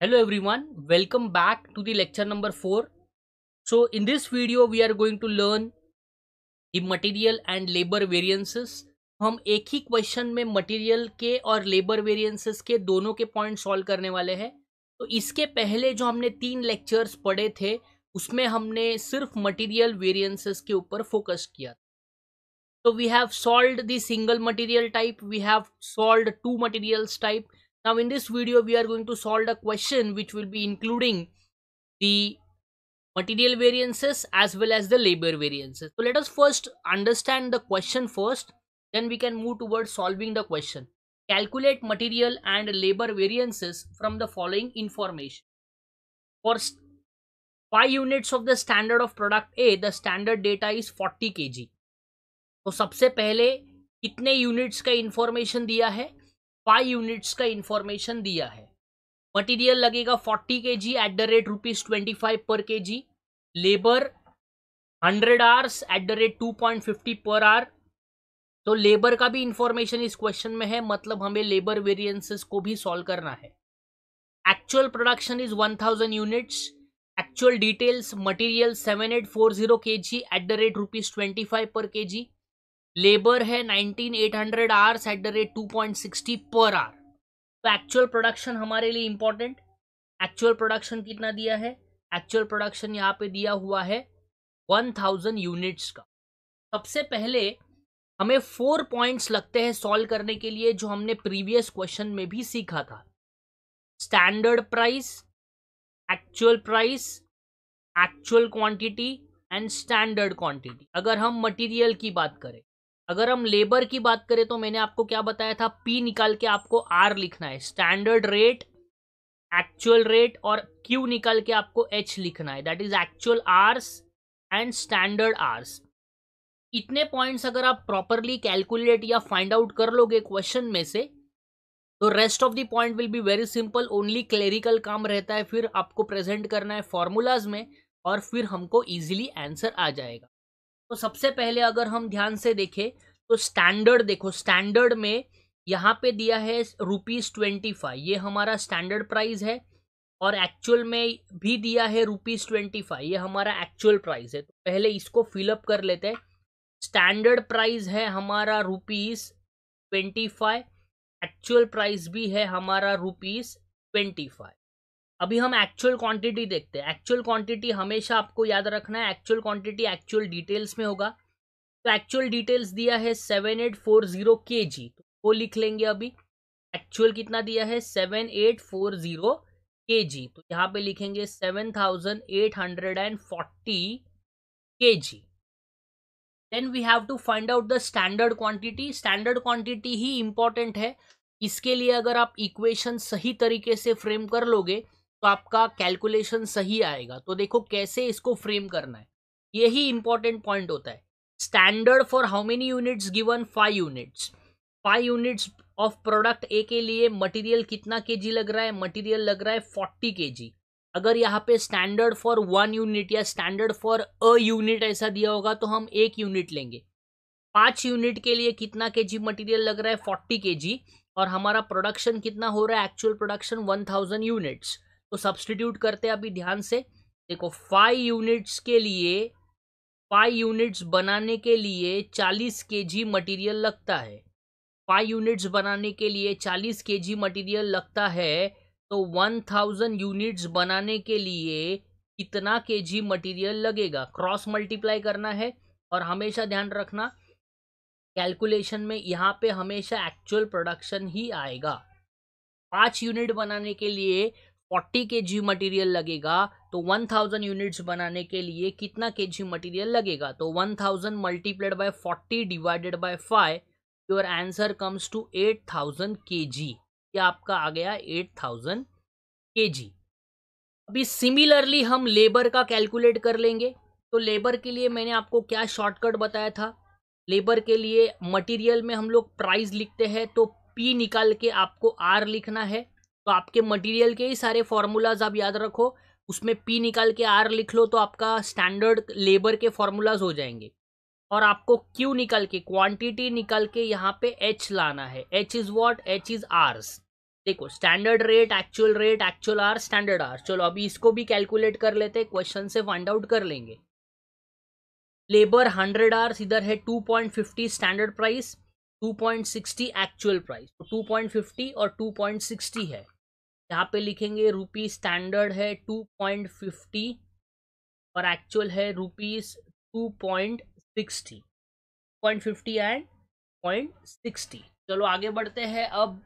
hello everyone welcome back to the lecture number 4 so in this video we are going to learn the material and labor variances हम एक ही question में material के और labour variances के दोनों के point solve करने वाले हैं तो इसके पहले जो हमने तीन लेक्चर्स पढ़े थे उसमें हमने सिर्फ मटेरियल वेरिएंसेस के ऊपर फोकस किया तो we have solve the single material type we have solve two materials type Now in this video we are going to solve a question which will be including the material variances as well as the labor variances. So let us first understand the question first then we can move towards solving the question. Calculate material and labor variances from the following information. For 5 units of the standard of product A, the standard data is 40 kg. So सबसे पहले कितने units का information दिया है five units का information दिया है material लगेगा forty K G at the rate rupees twenty five per K G labour hundred hours at the rate two point fifty per hour तो लेबर का भी इंफॉर्मेशन इस क्वेश्चन में है मतलब हमें लेबर वेरिएंसेस को भी सॉल्व करना है actual production is one thousand units actual details material seven eight four zero K G at the rate rupees twenty five per K G labour है 19800 hours at the rate sixty per hour तो actual production हमारे लिए important actual production कितना दिया है actual production यहाँ पे दिया हुआ है 1000 यूनिट्स का सबसे पहले हमें फोर पॉइंट्स लगते हैं सॉल्व करने के लिए जो हमने प्रीवियस क्वेश्चन में भी सीखा था standard price actual price actual quantity and standard quantity अगर हम मटेरियल की बात करें अगर हम लेबर की बात करें तो मैंने आपको क्या बताया था पी निकाल के आपको आर लिखना है स्टैंडर्ड रेट एक्चुअल रेट और क्यू निकाल के आपको एच लिखना है that is actual hours and standard hours इतने पॉइंट्स अगर आप प्रॉपरली कैलकुलेट या फाइंड आउट कर लोगे क्वेश्चन में से तो rest of the point will be very simple only clerical काम रहता है फिर आपको प्रेजेंट करना है फॉर्मूलाज में और फिर हमको ईजिली आंसर आ जाएगा तो सबसे पहले अगर हम ध्यान से देखें तो स्टैंडर्ड देखो स्टैंडर्ड में यहाँ पे दिया है रुपीज़ ट्वेंटी फाइव ये हमारा स्टैंडर्ड प्राइस है और एक्चुअल में भी दिया है रुपीज़ ट्वेंटी फाइव ये हमारा एक्चुअल प्राइस है तो पहले इसको फिलअप कर लेते हैं स्टैंडर्ड प्राइस है हमारा rupees twenty five actual price भी है हमारा रुपीज़ ट्वेंटी फाइव अभी हम एक्चुअल क्वांटिटी देखते हैं एक्चुअल क्वांटिटी हमेशा आपको याद रखना है एक्चुअल क्वांटिटी एक्चुअल डिटेल्स में होगा तो एक्चुअल डिटेल्स दिया है seven eight four zero K जी तो वो लिख लेंगे अभी एक्चुअल कितना दिया है seven eight four zero K जी तो यहाँ पे लिखेंगे seven thousand eight hundred and forty K G then we have to find out the standard quantity standard quantity ही इंपॉर्टेंट है इसके लिए अगर आप इक्वेशन सही तरीके से फ्रेम कर लोगे तो आपका कैलकुलेशन सही आएगा तो देखो कैसे इसको फ्रेम करना है यही इंपॉर्टेंट पॉइंट होता है standard for how many units given five units five units of product A के लिए मटेरियल कितना के जी लग रहा है मटेरियल लग रहा है फोर्टी के जी अगर यहाँ पे स्टैंडर्ड फॉर वन यूनिट या स्टैंडर्ड फॉर अ यूनिट ऐसा दिया होगा तो हम एक यूनिट लेंगे पाँच यूनिट के लिए कितना के जी मटीरियल लग रहा है फोर्टी के जी और हमारा प्रोडक्शन कितना हो रहा है actual production one thousand units तो सब्सटीट्यूट करते हैं अभी ध्यान से देखो फाइव यूनिट्स के लिए फाइव यूनिट्स बनाने के लिए चालीस के जी मटीरियल लगता है फाइव यूनिट्स बनाने के लिए चालीस के जी मटीरियल लगता है तो वन थाउजेंड यूनिट्स बनाने के लिए कितना के जी मटीरियल लगेगा क्रॉस मल्टीप्लाई करना है और हमेशा ध्यान रखना कैलकुलेशन में यहाँ पे हमेशा एक्चुअल प्रोडक्शन ही आएगा पाँच यूनिट बनाने के लिए फोर्टी के जी मटीरियल लगेगा तो वन थाउजेंड यूनिट्स बनाने के लिए कितना के जी मटीरियल लगेगा तो one thousand multiplied by forty divided by five your answer comes to eight thousand K G ये आपका आ गया एट थाउजेंड के जी अभी सिमिलरली हम लेबर का कैलकुलेट कर लेंगे तो लेबर के लिए मैंने आपको क्या शॉर्टकट बताया था लेबर के लिए मटीरियल में हम लोग प्राइस लिखते हैं तो पी निकाल के आपको आर लिखना है तो आपके मटेरियल के ही सारे फार्मूलाज आप याद रखो उसमें पी निकाल के आर लिख लो तो आपका स्टैंडर्ड लेबर के फार्मूलाज हो जाएंगे और आपको क्यू निकाल के क्वांटिटी निकाल के यहाँ पे एच लाना है H is what H is hours देखो standard rate actual rate actual hour standard hour चलो अभी इसको भी कैलकुलेट कर लेते हैं क्वेश्चन से फाइंड आउट कर लेंगे लेबर हंड्रेड आर्स इधर है two point fifty standard price two point sixty actual price two point fifty और टू पॉइंट सिक्सटी है यहाँ पे लिखेंगे रुपी स्टैंडर्ड है टू पॉइंट फिफ्टी और एक्चुअल है rupees two point sixty point fifty and point sixty चलो आगे बढ़ते हैं अब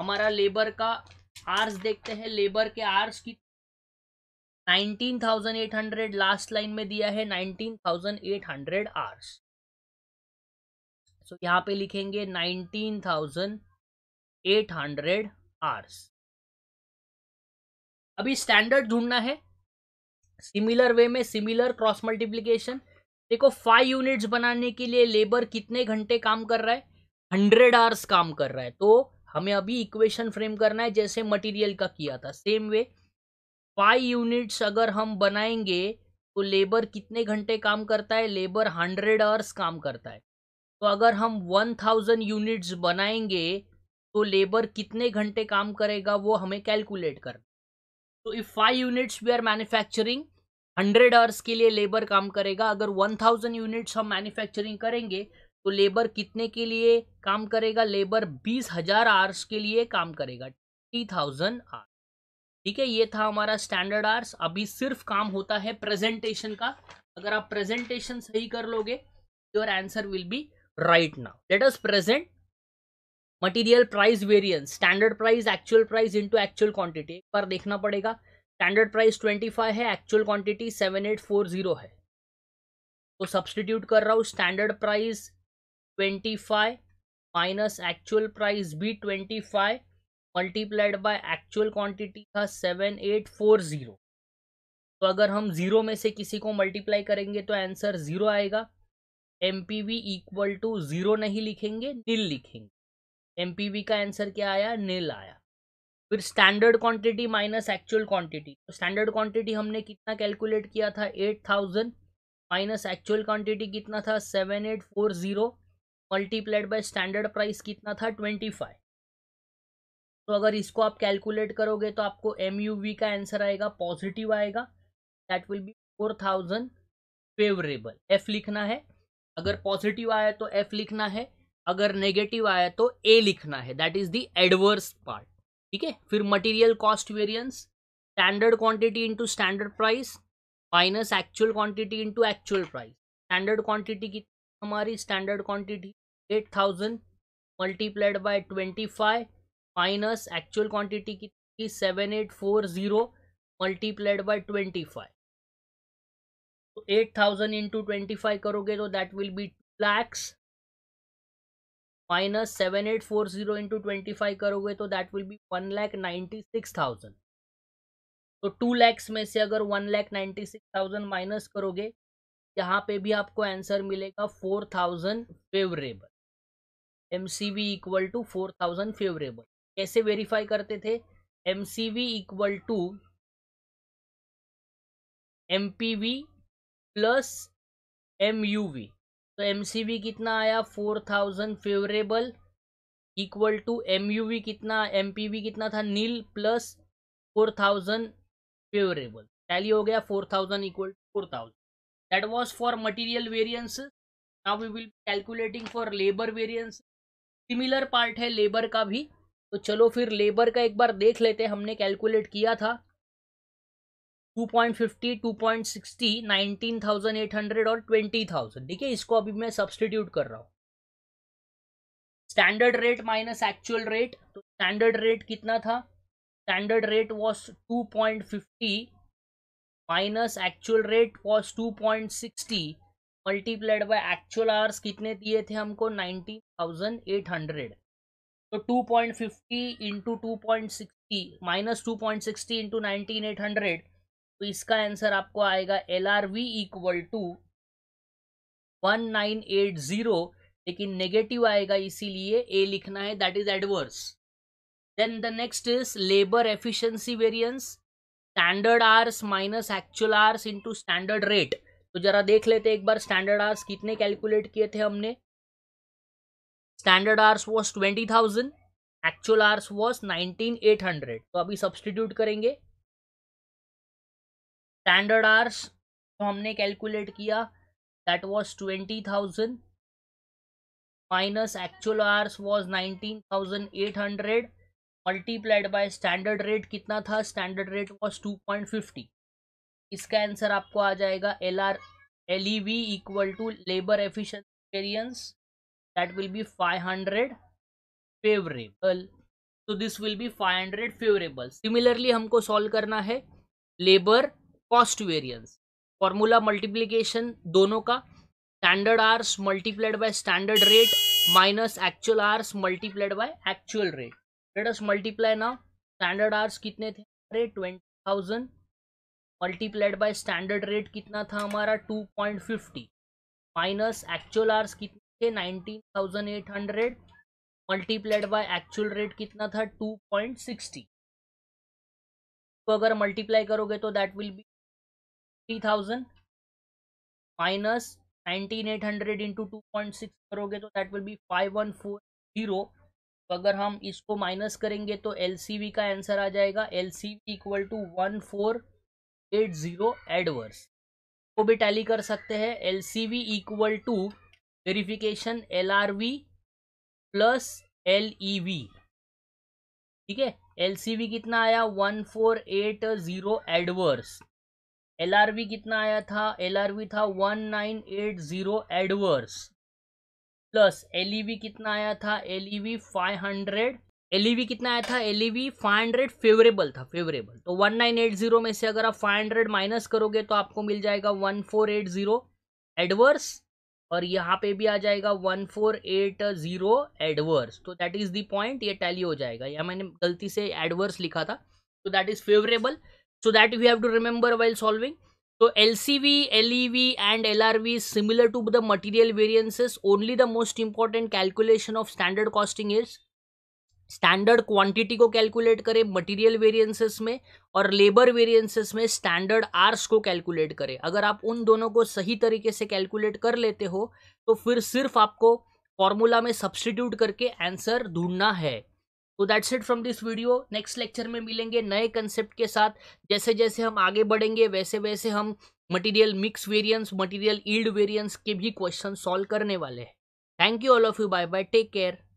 हमारा लेबर का आर्स देखते हैं लेबर के आर्स की nineteen thousand eight hundred last line में दिया है nineteen thousand eight hundred hours so यहाँ पे लिखेंगे nineteen thousand eight hundred hours अभी स्टैंडर्ड ढूंढना है सिमिलर वे में सिमिलर क्रॉस मल्टीप्लीकेशन देखो फाइव यूनिट्स बनाने के लिए लेबर कितने घंटे काम कर रहा है हंड्रेड आवर्स काम कर रहा है तो हमें अभी इक्वेशन फ्रेम करना है जैसे मटेरियल का किया था सेम वे फाइव यूनिट्स अगर हम बनाएंगे तो लेबर कितने घंटे काम करता है लेबर हंड्रेड आवर्स काम करता है तो अगर हम वन थाउजेंड यूनिट्स बनाएंगे तो लेबर कितने घंटे काम करेगा वो हमें कैलकुलेट करना तो if five units we are manufacturing hundred hours के लिए लेबर काम करेगा अगर वन थाउजेंड यूनिट्स हम मैन्युफैक्चरिंग करेंगे तो लेबर कितने के लिए काम करेगा लेबर बीस हजार आवर्स के लिए काम करेगा ट्वेंटी थाउजेंड आवर्स ठीक है ये था हमारा स्टैंडर्ड आवर्स अभी सिर्फ काम होता है प्रेजेंटेशन का अगर आप प्रेजेंटेशन सही कर लोगे your answer will be right now let us present material price variance standard price actual price into actual quantity एक बार देखना पड़ेगा स्टैंडर्ड प्राइस ट्वेंटी फाइव है actual quantity seven eight four zero है तो सब्सटीट्यूट कर रहा हूँ standard price twenty five minus actual price भी twenty five multiplied by actual quantity था सेवन एट फोर ज़ीरो तो अगर हम ज़ीरो में से किसी को मल्टीप्लाई करेंगे तो आंसर ज़ीरो आएगा M P V equal to zero नहीं लिखेंगे नील लिखेंगे एम का आंसर क्या आया नील आया फिर standard quantity minus actual quantity तो स्टैंडर्ड क्वांटिटी हमने कितना कैलकुलेट किया था eight thousand minus actual quantity कितना था seven eight four zero multiplied by standard price कितना था ट्वेंटी फाइव तो अगर इसको आप कैलकुलेट करोगे तो आपको एम यू वी का आंसर आएगा पॉजिटिव आएगा that will be four thousand favourable F लिखना है अगर पॉजिटिव आया तो एफ लिखना है अगर नेगेटिव आया तो ए लिखना है that is the adverse part ठीक है फिर material cost variance standard quantity into standard price minus actual quantity into actual price standard quantity की हमारी standard quantity eight thousand multiplied by twenty five minus actual quantity की seven eight four zero multiplied by twenty five तो eight thousand into twenty five करोगे तो that will be lakhs minus seven eight four zero into twenty five करोगे तो that will be one lakh ninety six thousand तो two lakhs में से अगर one lakh ninety six thousand minus करोगे यहाँ पे भी आपको आंसर मिलेगा four thousand favourable M C V equal to four thousand favourable कैसे वेरीफाई करते थे M C V equal to M P V plus M U V तो एम कितना आया four thousand favourable equal to M कितना M कितना था नील plus four thousand favourable tally हो गया four thousand equal to four thousand that was for material variance now we will calculating for labour variance similar part है labour का भी तो चलो फिर लेबर का एक बार देख लेते हमने कैलकुलेट किया था 2.50, और 20,000 ठीक है इसको अभी मैं सब्सटीट्यूट कर रहा हूं standard rate minus actual rate तो स्टैंडर्ड रेट कितना था standard rate was 2.50 point minus actual rate was 2.60 multiplied by actual hours कितने दिए थे हमको 19,800 तो 2.50 into two point sixty minus two point sixty into nineteen eight hundred तो इसका आंसर आपको आएगा L R V equal to one nine eight zero लेकिन नेगेटिव आएगा इसीलिए ए लिखना है that is adverse then the next is labour efficiency variance standard hours minus actual hours into standard rate तो जरा देख लेते एक बार स्टैंडर्ड आर्स कितने कैलकुलेट किए थे हमने standard hours was twenty thousand actual hours was nineteen eight hundred तो अभी सब्सटीट्यूट करेंगे स्टैंडर्ड आर्स तो हमने कैलकुलेट किया that was twenty thousand minus actual hours was nineteen thousand eight hundred multiplied by standard rate कितना था standard rate was two point fifty इसका answer आपको आ जाएगा L R L E V equal to labour that will be five hundred favourable favorable this will be five hundred favourable similarly हमको solve करना है labour cost variance formula multiplication दोनों का standard hours multiplied by standard rate minus actual hours multiplied by actual rate let us multiply ना standard hours कितने थे अरे twenty thousand multiplied by standard rate कितना था हमारा two point fifty minus actual hours कितने थे nineteen thousand eight hundred multiplied by actual rate कितना था टू पॉइंट सिक्सटी तो अगर मल्टीप्लाई करोगे तो that will be three thousand minus nineteen eight hundred into two point six करोगे तो that will be five one four zero तो अगर हम इसको माइनस करेंगे तो एल सी वी का आंसर आ जाएगा L C V equal to one four eight zero adverse को भी टैली कर सकते हैं L C V equal to verification L R V plus L E V ठीक है एल सी वी कितना आया one four eight zero adverse L कितना आया था एल था one nine eight zero adverse plus L कितना आया था एल फाइव हंड्रेड एल कितना आया था एल फाइव हंड्रेड फेवरेबल था फेवरेबल तो वन नाइन एट जीरो में से अगर आप फाइव हंड्रेड माइनस करोगे तो आपको मिल जाएगा one four eight zero adverse और यहाँ पे भी आ जाएगा one four eight zero adverse तो दैट इज़ दी पॉइंट ये टैली हो जाएगा या मैंने गलती से एडवर्स लिखा था तो that is favourable so that we have to remember while solving so LCV, LEV and LRV similar to the material variances. Only the most important calculation of standard costing is standard quantity को calculate करें material variances में और labour variances में standard hours को calculate करें अगर आप उन दोनों को सही तरीके से कैलकुलेट कर लेते हो तो फिर सिर्फ आपको फॉर्मूला में सब्सटीट्यूट करके आंसर ढूंढना है तो that's it from this video next lecture में मिलेंगे नए कंसेप्ट के साथ जैसे जैसे हम आगे बढ़ेंगे वैसे वैसे हम material mix variance material yield variance के भी क्वेश्चन सॉल्व करने वाले हैं thank you all of you bye bye take care